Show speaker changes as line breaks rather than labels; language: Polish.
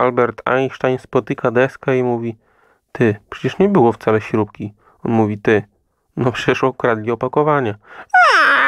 Albert Einstein spotyka deskę i mówi Ty, przecież nie było wcale śrubki. On mówi ty. No przecież okradli opakowania. Aaaa!